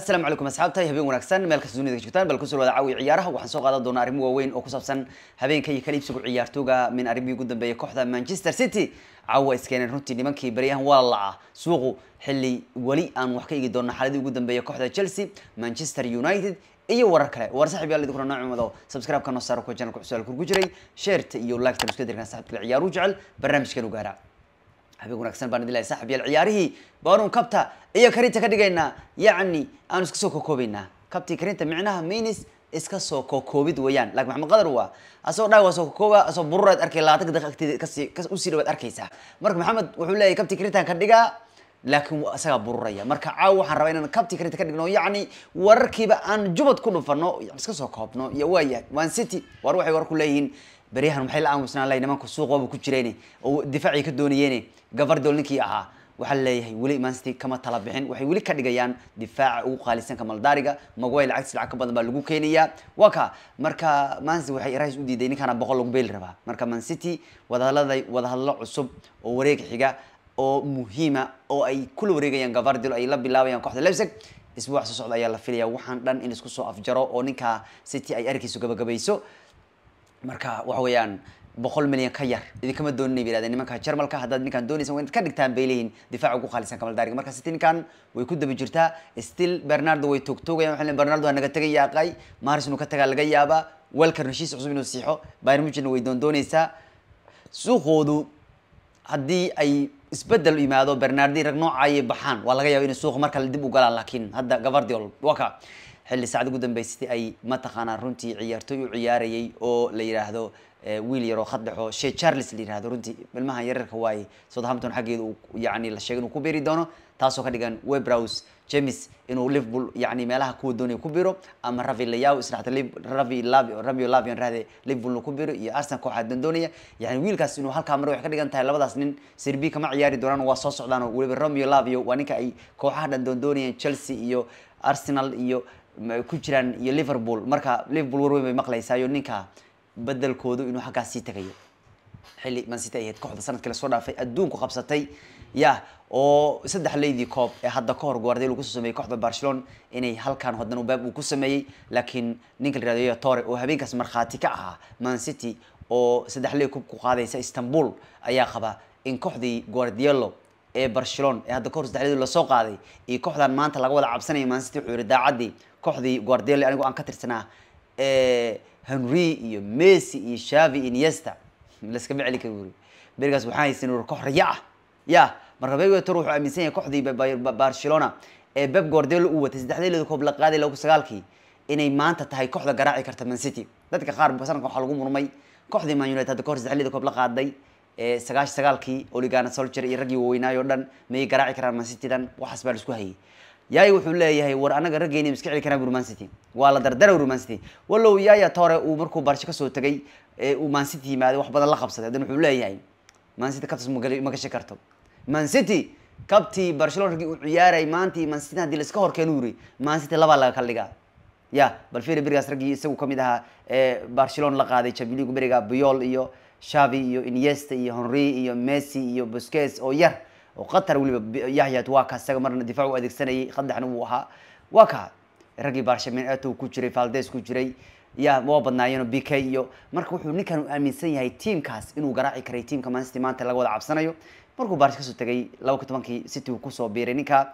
asalaamu calaykum asxaabta habeen wanaagsan meel kasta dunida joogtaan bal kusoo wadacaawi ciyaaraha waxaan soo qaadan doonaa arrimo waaweyn oo ku saabsan habeenka kala iibsiga ciyaartooga min arrimihii ugu dambeeyay kooxda manchester city caawa iskeeneen runtii nimankii baryahan walaala ah suuqu xilli weli aan wax ka igi doonno xaaladii ugu dambeeyay kooxda chelsea manchester united iyo warar kale war saaxiib yaal idinkuna nooc umado ka noo saaro kuwa channelka cusub alkur jiray sheerta iyo like-ta dirkan saaxiibkale ciyaaru jecel barnaamijkan u gaara habeen wanaagsan baan idin lahay saaxib yaal ciyaarihii baanuun kabta iyo karinta ka dhigaynaa yacni aanu iska soo kookoobaynaa kabtii karinta micnaha minis iska soo kookoobid weeyaan laakiin maxamed qadar waa asagoo dhaag waa soo kookooba asoo burureed arkay labaatan daqiiqa agteeda kasii usii dhawaad arkaysaa marka maxamed wuxuu leeyahay kabtii karintaan ka dhigaa laakiin isagaa bururaya marka caawa waxaan rabaa inaan kabtii karinta ka dhigno yacni wararkiiba aan jubad ku dhufano iska soo koobno iyo waayahay one city war waxay war ku leeyihiin beryahan maxay la aamusnaan lahay nimanku suuq waaba ku jireen oo difaacay ka doonayeen gavardool ninkii ahaa waxaa laleeyahay weli man city kama tala bixin waxay weli ka dhigayaan difaaca ugu qaalisanka maldaariga maguay lacagtiis lacag ka badan baa lagu keenayaa waa ka marka mansi waxay rais u diiday ninkaana boqol lagu beeli rabaa marka man city wadahaladay wadahadalo cusub oo wareeg xiga oo muhiima oo ay kula wareegayaan gavardiol ay la bilaabayaan kooxda leipzig isbuuc soo socda ayaa la filaya waxaan dhan in isku soo afjaro oo ninka city ay arkiisu gabagabayso marka waxa weeyaan boqol milyan ka yar idinkama doonina bay yidhahdeen nimanka jarmalka haddaad ninkaan doonaysaan waa inaad ka dhigtaan bay leeyihin difaaca ugu qaalisan kamal marka city ninkan way ku daba jirtaa still bernardo way toogtoogayaan waxay leeyihin bernardo waa naga tegaya aqay maharis inuu ka tagaa laga yaabaa welker heshiis cusub inuu siixo bayern munchen way doondoonaysaa suuqoodu haddii ay isbedel yimaado bernardi rag nooca ayay baxaan waa laga yaaba inay suuqa markale dib u galaan laakiin hadda gavardiol waka xilli saacad ugu dambeysatay ay mataqaana runtii ciyaartooy u ciyaarayay oo la yidhaahdo eh, wiil yaroo khadhexo shee charles la yidhahdo runtii ilmaha yararka waaye southampton xaggeeda uu yani la sheegay inuu ku biiri doono taasoo ka dhigan webrows james inuu liverpool yani meelaha kuwa doonaya ku biro ama ravi layaw isna hata ravi lavi lavion rahde liverpool ku biro iyo arsenal kooxaa doondoonayaa yani wiilkaas inuu halkaa mar waxay ka dhigan tahay labadaas nin sirbi kama ciyaari doonaan waa soo socdaan oo weliba romeo lavio waa ninka ay kooxaha dhan doondoonayeen chelsea iyo arsenal iyo ku jiraan iyo liverpool marka liverpool warweyn bay maqlaysaayo ninka bedelkoodu inuu xaggaas sii tagayo xilli mancity ahayd kooxda sanadkii lasoo dhaafay adduunku qabsatay ya oo saddex leydii koob ee hadda ka hor guardel uu kusoo sameeyey kooxda barcelona inay halkaan hoddan u uu ku sameeyey laakiin ninka la yirahdo tore oo habeenkaas markhaati ka ahaa mancity oo saddex leyd kubku qaadaysa istanbul ayaa qaba in kooxdii guardielo ee barcelon ee hadda ka hor saddex leyd lasoo qaaday iyo kooxdan maanta laga wada cabsanaya mancity wuxuu yiri daacadii kooxdii guardiola anigu aan ka tirsanaa henry iyo messi iyo shavi iniesta laskama celi kari wuri berigaas waxaan haysan koox raya ah ya marka bergator wuxuu aaminsan yahay kooxdii barcelona ee beb guardiola uu watay saddexdii lida koob la qaaday lagu sagaalkii inay maanta tahay kooxda garaaci karta man city dadka qaar sanadkan waxaa lagu murmay kooxdii man united kahor saddex koob la qaaday sagaashi sagaalkii oligana solger iyo raggii waaweynaayo dhan mayay garaaci karaan man city dhan waxaas baa la isku hayay yaay wuxuu leeyahay war anaga raggeeni iska celi karaan rumancity waa la dardara rumancity wallow yaya tore uu markuu baarsho kasoo tagay uu mancity yimaaday wax badan la qabsaday haddana wuxuu leeyahay mancity kabtas ma gashi karto mancity kabtii barcelona raggii uu ciyaaray maanta iyo mancity haddii laska horkeeno yiri mancity labaa laga kala dhigaa ya bal firi berigaas raggii isagu kamid ahaa ee barcelona la qaaday champions league beriga buyol iyo shavi iyo iniesta iyo henry iyo messi iyo busquets oo yar oo qatar weliba yahyat waa ka isaga marna difaac u adeegsanayay qadaxna wuu ahaa waa ka raggii barshamen atow ku jiray valdes ku jiray ya waa badnaayeenoo b k iyo marka wuxuu ninkan u aaminsan yahay tiamkaas inuu garaaci karay tiamka mancity maanta laga wada cabsanayo markuu baarish kasoo tegay laba ka tobankii city uu kusoo biiray ninka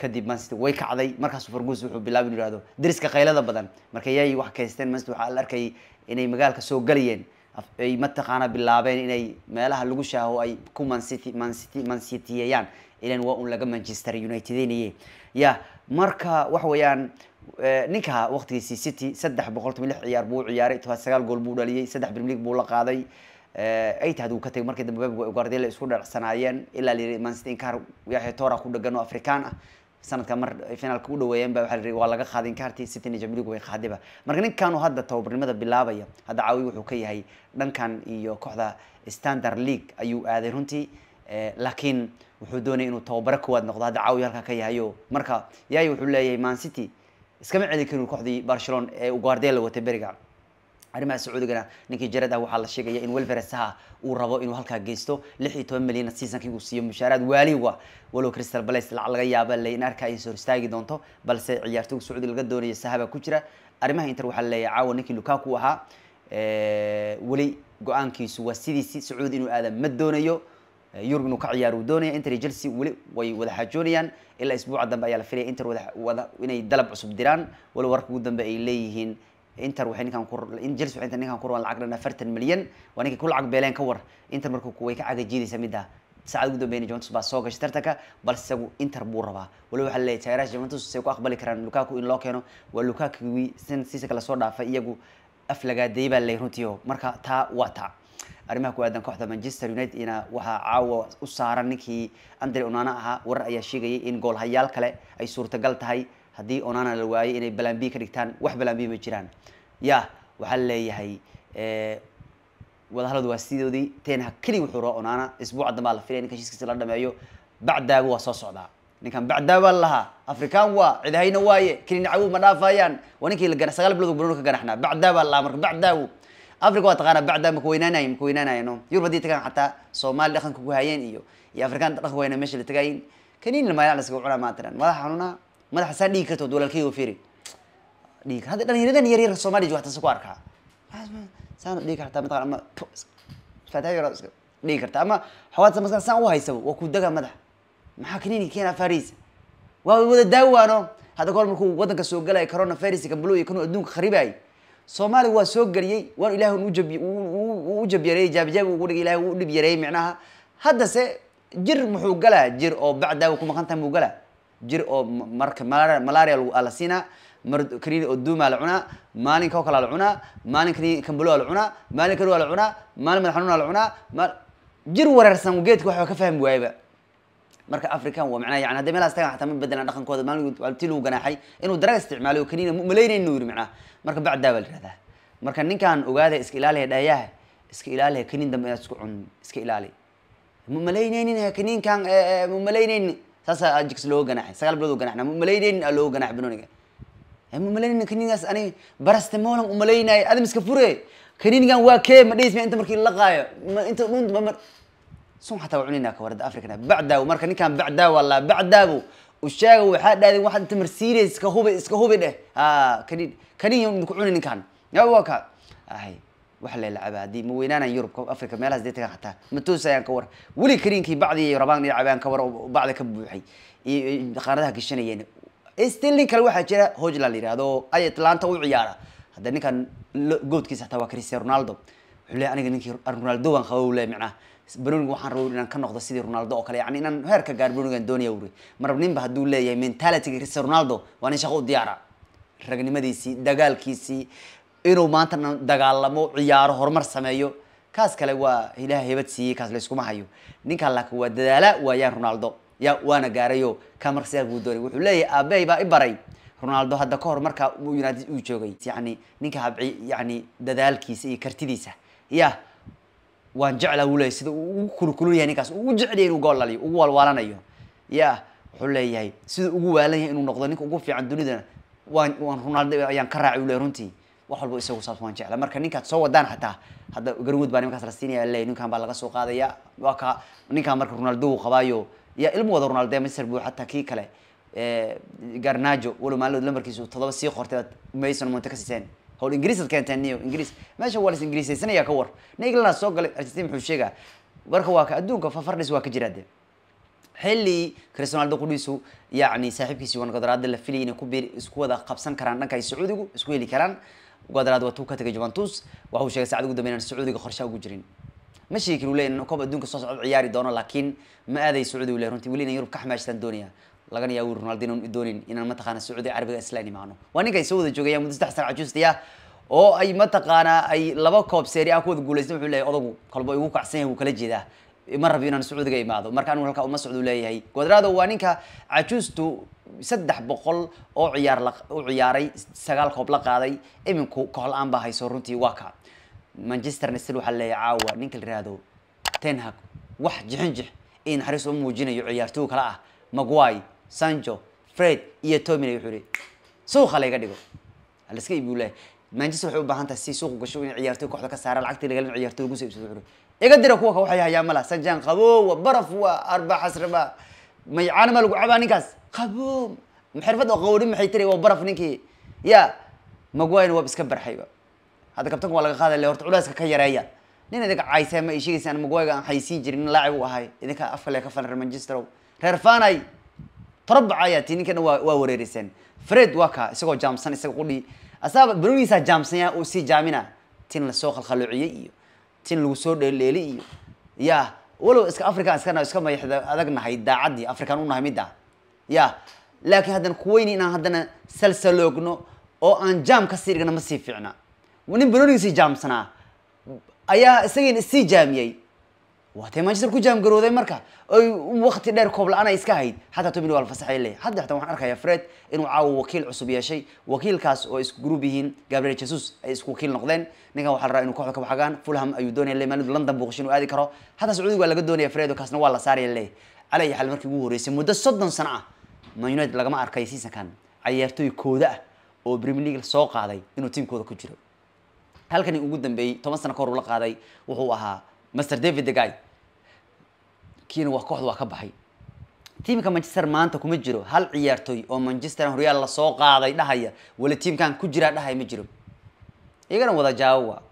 kadib mancity way kacday markaasu fargus wuxuu bilaabay inu yihahdo dariska kaylada badan marka yay wax kaysteen mancity waxaa la arkayay inay magaalka soo galayeen ay mataqaana bilaabeen inay meelaha lagu shaaho ay ku mancity mancity mancitiyayaan ilan waa un laga manchester unitedeynaye ya marka waxa weeyaan eh, ninka waqtigiisi city saddex boqol toban lix ciyaar buu ciyaaray sagaal gool buu dhaliyey saddex premier buu la qaaday eh, ay uu ka tagay markii dambe guardiola isku dharcsanaayeen ilaa la yiri mancity inkar yaxya ku dhagan oo afrikaan ah sanadka mar finaalka u dhaweeyeen ba waa waa laga qaaday inkaartii city najamlig way qaadayba marka ninkaanu hadda tababarnimada bilaabaya hadda caawi wuxuu ka yahay dhankan iyo kooxda standard league ayuu aaday runtii eh, laakiin wuxuu doonayay inuu tababaro koowaad noqdo hadda caawi halkaa ka yahayo marka yaay wuxuu leeyahay man city iskama celin karin kooxdii barcelon ee ugaardee la watay berigan arrimaha sacuudigana ninkii jared ah waxaa la sheegaya in welveresaha uu rabo inuu halkaa geysto lix iyo toban milyana seasonkii uu siiyo mushaaraad waaliwa walow crystal balace lacag laga yaaba layn arka ay soo istaagi doonto balse ciyaartooy sacuudi laga doonayo sahaba ku jira arrimaha inter waxaa laleeyahay caawa ninkii lukaku ahaa weli go-aankiisu waa sidiisi sacuudi inuu aada ma doonayo yurub inuu ka ciyaaro uu doonaya inter iyo chelsea weli way wada xaajoonayaan ilaa isbuuca dambe ayaa la filaya inter wada inay dalab cusub diraan walow wararka ugu dambe ay leeyihiin inter waxay ninkan ku jelis waxay ninkan ku rabaan lacag dhan afartan milyan waa ninkay ku lacag beeleen ka war inter marka way ka cagajiidaysa middaa ah. saacad ugu dambeyn Juventus baa soo gashay tartanka balse isagu Inter buu rabaa wali waxa leeyahay taageerayaasha Juventus say ku aqbali karaan Lukaku in loo keeno waa Lukaku sin siisa kala soo dhaafay iyagu aflagaaday baa leeyahay runtii marka taa waa taa arrimaha ku aadan kooxda Manchester United ina waxaa caawa u saaran ninkii Andre Onana ahaa warar ayaa sheegayay in goolhayaal kale ay suurtagal tahay haddii onana la waayo inay balan ka dhigtaan wax balan ma jiraan ya waxaan leeyahay eh, wadahalladu waa sidoodii tenha keligi wuxuu raba onana isbuuca dambaa la filaya ninkan la dhameeyo bacdaaba waa soo socdaa ninkan bacdaabaa la lahaa afrikaan waa cidahayna waaye kelinacawu ma dhaafayaan waa ninkii la sagaal bilood buno ka ganaxnaa bacdaabaa la lahaa marka bacdaabu africa waa taqaanaa bacdaa maka weynaanay maka weynaanayo yurub haddii tagaan xataa soomaali dhaqanka ku hayeen iyo iyo afrikaan dhaqanka wayna mesha la tagaayin kaniini maala laskaga cunaa maantanan madaxa xanuunaa madaxa saa dhigi kartood walaalkay firi dhig hadda dhalinyaradan yar yar Soomaaliya waxta ku arkaa ah, saan dhigi kartaa madaxa ama fataa dhigi kartaa ama xawaad sama saan u haysaba waa ku daga madax maxaa kaniini keena Faris waa wada daawaano hadda goor markuu wadanka soo galay corona virus ka blue iyo adduunka khariibay Soomaaliya waa soo galiyay waan Ilaahay uu jabi uu jabiyay jabjab uu dhigay Ilaahay uu dhib yareeyay micnaha hadda jir muxuu galaa jir oo bacdaa ku maqan tahay muu galaa jir oo marka malaria ala siinaa mar kaniin oo duumaa la cunaa maalin kao kalaa la cunaa maalin kani kambaloa la cunaa maalin kani waa la cunaa maalin madax xanuuna la cunaa jir wareersan geedka waxba ka fahmi waayaba marka african waa macnaa yani hadday meelaas tagaan xataa ma bedelaan dhaqankooda maalin ti lagu ganaaxay inuu daraga isticmaaliyo kaniina malaynayn nu yiri macnaha marka bacdaa baa la yihahdaa marka ninkaan ogaada iska ilaaliya dhayaha iska ilaaliya kaniin dambe inaad isku cun iska ilaali ma malaynaynin kaniinkaan ma malaynaynin saasaa ajax loo ganacay sagaal bilood oo ganacna umalaynaynin aa loogu ganacay banoniga eh, umalaynaynin kaniingaas ani baraste moolan umalaynaayo adam iska fure kaniinigan waa kee ma dhehis ma inta markii la qaayo inta dhunba sun xataa waa cunayna ka warada africana bacdaagu marka ninkaan bacdaa waa laa bacdaagu ushaaga waxaa dhaadeen waxaad inta marsiinaysa iska hubi iska hubi dheh ha kaniin kaniin ku cunay ninkaan waa ka ahay waxa la lacaaba haddii kale waxaa jira hojla la yihahdo ragnimadiisii dagaalkiisii inuu maantana dagaalamo ciyaaro horumar sameeyo kaas kale waa ilaah hebad siiyey kaas layskuma hayo ninkaan laakin waa dadaala waayaan ronaldo ya waana gaarayo ka marka sidaa buu doonay wuxuu leeyahay aabbahay baa i baray ronaldo hadda ka hor markaa united uu joogay yani ninka habci yani dadaalkiisa iyo kartidiisa ya waan jeclaa uu leeyahy sida uu ugu kulkulun yahay ninkaas ugu jeclaya inuu gool ugu walwaalanayo ya wuxuu leeyahay sida ugu waalan yahay inuu noqdo ninka ugu fiican dunidana waan waan ronaldo ayaan ka raacay uu leeyahy runtii wax walba isaga kusaabsan jecla marka ninkaad soo wadaan xataa hadda garwood baa nimankaas la siinaya le ninkan baa laga soo qaadaya waa ka ninkan marka ronaldo qabaayo ya ilmu wada ronaldo masr buu xataa kii kale eh, garnajo walo maalinood lambarkiisu todoba sii qortay mason monte ka siiseen hawl ingiriis ad keenteen niyo ingiriis meesha waa lais ingiriisaysanaya ka war nin soo galay argentina muxuu sheegaa marka waa ka adduunka fafardhis waa ka jiraa dee xilli cristonaldo qudhiisu yacni saaxiibkiisi wangodaraada la filayay inay ku bir isku wada qabsan karaan dhanka sacuudigu isku heli karaan ugaadaraad watuu ka tagay juventus waxa uu sheegay saacad ugu dambeyn aan sacuudiga qorsha ugu jirin ma sheegi karu leeyahay koob adduunka soo socda ciyaari doono laakiin ma aaday sacuudi leeyahay runtii weli inaan Yurub ka xamaashadaan doonaya lagana yaabo Ronaldinho inuu doonin inaan mataqaana sacuudi carabiga isla imaano waa ninka ay soo wada joogayaan muddo saddex sano cajuustaya oo ay mataqaana ay laba koob seeri ah ku wada guuleysteen wuxuu leeyahay odagu kolba igu kacsan yahay wuu kala jeedaa ma rabo inaan sacuudiga imaado marka anuu halkaa uma socdu leeyahay quadrado waa ninka cajuustu saddex boqol oo ciyaar u ciyaaray sagaal koob la qaaday iminku kahol aan baa hayso runtii waa ka manchester nestel waxaa leeyahay caawa ninka la yihahdo tenhag wax jixin in naxariis u muujinayo ciyaartooy kale ah magway sanjo fred iyo tomine wuxuu yihi suuqa layga dhigo laiska iibuu leeyahay manchester waxay u baahan tahay si suuqu gasho in ciyaartooy kooxda ka saara lacagtii lagalin ciyaartooy lagu soo iibsado wuxuu iga dira kuwa ka waxay hayaa mala sanjaan qaboowa baraf waa arba casriba maycaana ma lagu cabaa ninkaas qaboow xirfad qawri maxay tiri waa baraf ninkii ya magwayna waab iska barxayba hadda kabtanka waa laga qaada le horta culeyska ka yareeya nin idinka caysee ma isheegaysaan magwayga aan haysiin jirin laacib u ahay idinka afka le ka fan reer reer fanay torobaca ninkana waa waa wareeriseen fred waa ka isagoo jaamsan isaga qudhi asaaba banuuniisaa jaamsanya uu sii jaamina tin lasoo khalkhaloociyey iyo tin lagu soo dheeldheeli iyo ya walow iska african iskana iska mayaxda adag nahay daacaddii african u nahay midda ya laakiin haddana kuweyni inaan haddana salsaloogno oo aan jaam ka sii dhigna ma sii fiicna nin banoonigii sii jaamsanaa ayaa isagiina issii jaamiyey waatee manchester ku jaamgarooday marka wakti dheer koob la-aan iska hayd xataa tomin waa la fasaxay leeyahay hadda xataa waxaan arkayaa fred inuu caawa wakiil cusub yeeshay wakiilkaas oo isku gruub yihiin gabriel jesus ay isku wakiil noqdeen ninkan waxaa la rabaa inuu kooxda ka baxagaan fulham ayuu doonaya le maalidu london booqasho inuu aadi karo xataa sacuudiga waa laga doonaya fred oo kaasna waa la saaraya leeyahay cala xal markii ugu horreysay muddo soddon sano ah man lagama arkay seasonkan cayaartooy kooda ah oo premier league soo qaaday inuu tiimkooda ku jiro halkani ugu dambeeyey toban sano ka hor ula qaaday wuxuu ahaa master david degay kiina waa kooxda waa ka baxay tiimka manchester maanta kuma jiro hal ciyaartooy oo manchester horyaal lasoo qaaday dhahaya wali tiamkan ku jiraa dhahaya ma jiro iyagana wada jaawo wa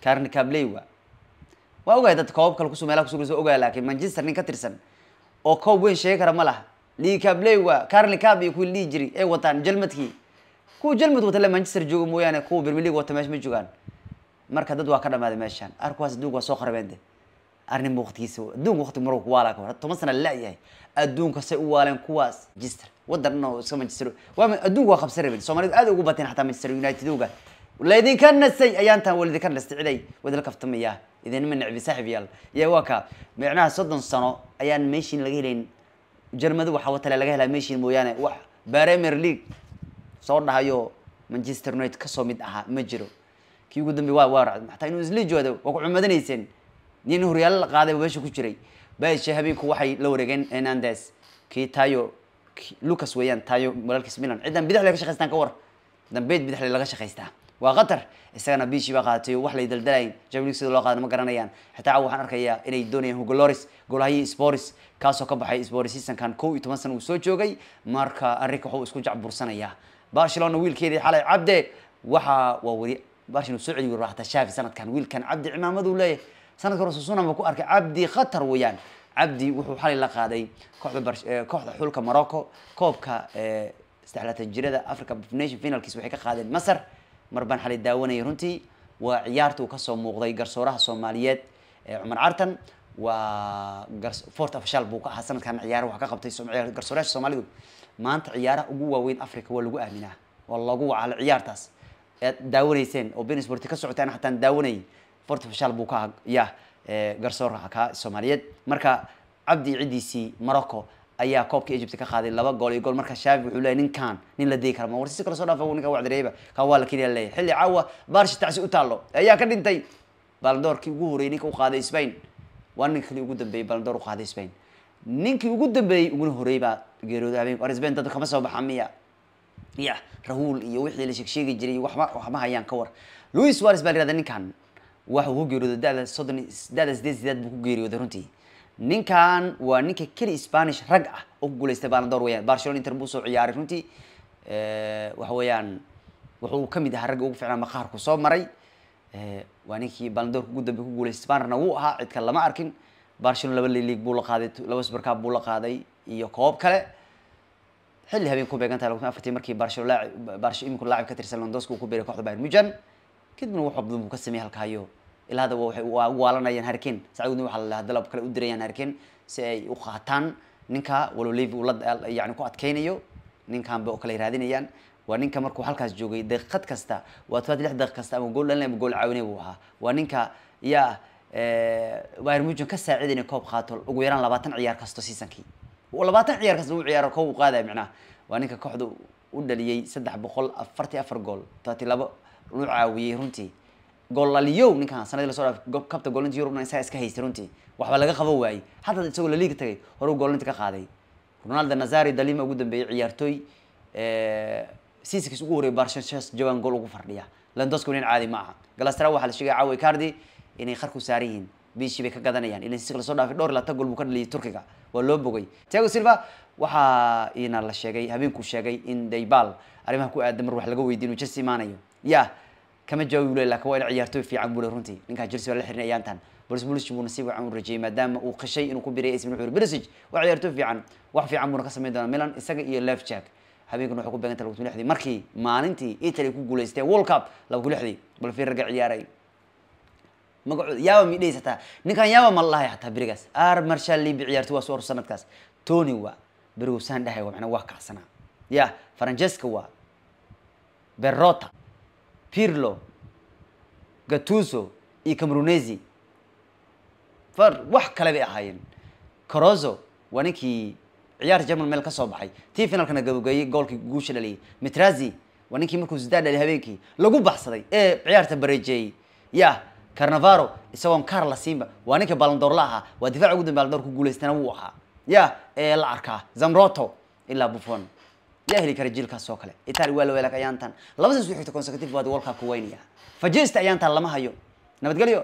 karni kabley wa waa ogahay dad koobab kale kusu meelaha kusugulis waa ogahay laakiin manchester nin ka tirsan oo koob weyn sheegi kara ma laha lii kabley wa karni kab iyo kuwii dhihi jiray ay wataan jelmadkii kuwa jelmad wata le manchester jooga mooyaane kuwa bermelig wata meesha ma joogaan marka dad waa ka dhamaaday meeshaan arkuwaas adduunka waa soo kharbeen de arrin adduunka waqti maruu ku waalaa kahor toban sana la-yahay adduunka say u waaleen kuwaas jister wadan dhan iska manchester waa adduunka waa qabsarabeen soomaalida aad ugu bateen xataa manchester united laydinka nasay ayaan taan nastay ciday wadila kaftamaya idinima necbi saaxib yaa waa ka micnaha soddon sano ayaan meeshiin laga helayn jarmadi waxa watale laga helaa meeshiin mooyaane wax premier league soo dhahayo manchester united kasoo mid ahaa ma jiro kii ugu dambe waa waa raacday xataa inuu isla joodo waa ku cumadaneyseen nin horyaalo la qaaday meesha ku jiray baasha habeenku waxay la wareegeen Hernandez kii tayo Lucas weeyaan tayo walaalkiis Milan ciidan bidix laga shaqaystaan ka war dambeed bidix laga shaqaystaa waa qatar isagana biishii baa qaadatay wax lay daldalayn jamliig sida loo qaada ma garanayaan xitaa waxaan arkayaa inay doonayaan hugoloris golahayii sporis kaasoo ka baxay sporis seasonkan kow iyo toban sana uu soo joogay marka arrinka wuxuu isku jacbursanayaa barcelona wiilkeedii xalay cabde waxa waa weli barshinu soo celiyo raaxata shaafi sanadkan wiilkan cabdi cimaamad uu leeyahay sanadka hore susunan ku arkay cabdi khatar weeyaan cabdi wuxuu xalay la qaaday kooxda eh, kooxda xulka morocco koobka eh, saxlaatan jirada africa nation finalkiis waxay ka qaadeen masar mar baan xalay daawanayay runtii waa ciyaartuu kasoo muuqday garsooraha soomaaliyeed cumar cartan waa fort official buu ka ahaa sanadkan ciyaara waxa ka qabtay eh, garsoorayaasha soomaalidu maanta ciyaaraha ugu waaweyn africa waa lagu aaminaa waa lagu wacaala ciyaartaas aad daawanayseen oo bensport ka socotaan hataan daawanayay forty fashal buu ka ya garsoora ka soomaaliyeed marka cabdi ciddiisii morocco ayaa koobka egypt ka qaaday laba gool iyo gool marka shaafi wuxuu leeyahay ninkan nin la degi kara ma war si kale soo dhaafa ninkan wacdareeba kan waa la keliya leeyahay xilli caawa barsha tacsi u taallo ayaa ka dhintay baldoorkii ugu horreeyay ninka u qaaday spain waa ninka kali ugu dambeeyey baldoor u qaaday spain ninkii ugu dambeeyey uguna horreey baa geeriyooda habeenku spain dadka kama soo baxa miya riyaah rahuul iyo wixii la sheegsheegi jiray waxba waxma hayaan ka war louis wares baa lirahda ninkan waxa ku geeriyooday da'da soddon da'da sideed sideed buu ku geeriyooday runtii ninkan waa ninka keli spanish rag ah oo ku guulaystay balandoor weyaan barcelona inter buu soo ciyaaray runtii waxa weeyaan wuxuu mid ahaa ragga ugu ficnaa maqaarku soo maray waa ninkii balandoorka ugu dambe ku guulaystay spanarna wuu ahaa cidka lama arkin barcelona laba lilig buu la qaaday laba sbarkaab buu la qaaday iyo koob kale xilli habeen ku beegan tahay lakutan afartii markii baarsho laaci laacib ka tirsan londosku uu ku biiray koxda bayern mujan kadibna wuxuu badan buu ka sameeyey halkaayo ilaa hadda waxay waa u waalanayaan harkin sacuudna waxaa la dalab kale u dirayaan harkin si ay u qaataan ninka walow levi uu la yani ku adkaynayo ninkanba oo kale raadinayaan waa ninka markuu halkaas joogay daqiiqad kasta waa tobaad lix daqiiq kasta ama gool dhalin ama gool caawinay buu ahaa waa ninka yaa bayern mujan ka saacidayn koob qaato ugu yaraan labaatan ciyaar kasto seasonkii labaatan ciyaar kasta uu ciyaaro kow qaadaya micnaha waa ninka kooxda u dhaliyey saddex boqol afartii afar gool tati labo lu caawiyey runtii goolaliyow ninkan sanadii lasoo dhaafay kabta goolinta yurubna isaga iska haystay runtii waxba laga qabo waayey hadda isagoo laliiga tagay hore goolinta ka qaaday ronaldo nazari dalima ugu dambeeyey ciyaartooy siiskiis ugu horreeyay barshas jawan gool ugu fardhiya landosku nin caadi ma aha galastara waxaa la sheegay caawi cardi inay qarku saaran yihiin bishi bay ka gadanayaan ilan si soo dhaafay dhowr labaatan gol buu ka dhaliyay turkiga waa loo bogay tiago silva waxaa ina la sheegay habeenkuu sheegay in daybal arrimaha ku aadan mar wax laga weydiy inuu chelsea imaanayo ya kama jawaabi bule lakin waa ina ciyaartoy fiican bule runtii ninkaa chelsea waa la xirinay ayaantan balse bulish buu nasiib wacan u rajeeyey maadaama uu qishay inuu ku biray ismin wuxuu berisig waa ciyaartooy fiican wax fiican buuna ka samayn doonaa milan isaga iyo lefjack habeenkan waxay ku beegantay laba kun lixdii markii maalintii italy ku guuleystay world cup laba kun lixdii bal fiir ragga ciyaaray magaooda yaaba midhahaysataa ninkaan yaaba ma lahay ataa berigaas ar marshaal libi ciyaarti waa soo sanadkaas tony wa berigo saan dhahay wa manaa waa kacsanaa ya francesca waa berota pirlo gatuso iyo cameronesi far wax kale bay ahaayeen corozo waa ninkii ciyaarta german meel ka soo baxay tii finalkana gabogeyey goolkii guusha dhaliyay mitrazi waa ninkii markuu zidaan dhali habeenkii lagu baxsaday ee ciyaarta bareejeeyey yah carnavaro isagoon kaar la siinba waa ninka balandoorla ahaa waa difaac ugu dambe balandoor ku guulaystana wuu ahaa ya ee la arkaa zamroto ilaa buffon yaa heli kara jiilkaas oo kale itali waa la weelaag ayaantan laba san soo xigta consecutive waa world cup ku weynaya fajista ayaantan lama hayo nabadgelyo